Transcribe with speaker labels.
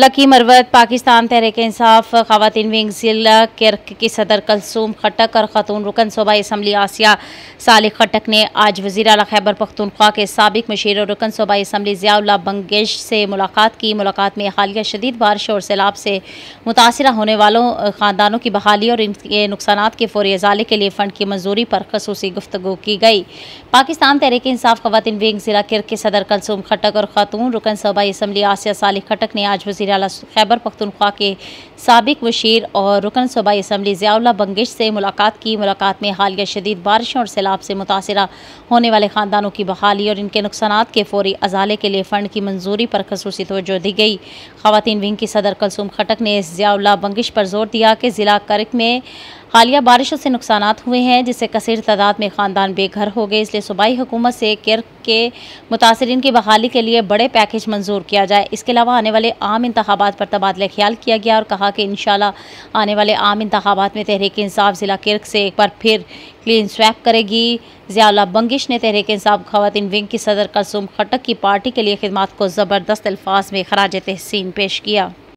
Speaker 1: lucky मरवत Pakistan तहरीक इंसाफ खातन wing जिला किरक की सदर कलसूम खटक और खतून रुकन सूबाई इसम्बली आसिया सालिक खटक ने आज वजी अल खैबर पख्तनख्वा के सबक मशीर और रुकन सूबाई इसम्बली ज़ियाल्ला बंगेश से मुलाकात की मुलाकात में हालिया शदीद बारिश और सैलाब से मुतासर होने वालों ख़ानदानों की बहाली और इनके नुकसान के फौरी अजाले के लिए फ़ंड की मंजूरी पर खसूस गुफ्तु की गई पाकिस्तान तहरीक इंसाफ खातन विंग जिला किरक के सदर कलसूम खटक और खतून रुकन सूबाई इसम्बली आसिया सालिक खटक ने आज वजी वजी अल खैबर पख्तनख्वा के सबक वशीर और रुकन सूबाई इसम्बली ज़ियाला बंगश से मुलाकात की मुलाकात में हालिया शदीद बारिशों और सैलाब से मुतासर होने वाले ख़ानदानों की बहाली और इनके नुकसान के फौरी अजाले के लिए फ़ंड की मंजूरी पर खसूस तोजो दी गई खातन विंग की सदर कलसूम खटक ने ज़ियाला बंगश पर जोर दिया कि ज़िला करक में हालिया बारिशों से नुकसान हुए हैं जिससे कसर तादाद में ख़ानदान बेघर हो गए इसलिए सूबाई हुकूमत से केयर के मुतासरी की बहाली के लिए बड़े पैकेज मंजूर किया जाए इसके अलावा आने वाले आम इंतबात पर तबादला ख्याल किया गया और कहा कि इन आने वाले आम इंतबात में तहरीक इंसाफ ज़िला किर्क से एक बार फिर क्लीन स्वैप करेगी ज़ियाला बंगिश ने तहरीक इंसाफ खातन विंग की सदर कसुम खटक की पार्टी के लिए खदमात को ज़बरदस्त अल्फाज में खराज तहसीन पेश किया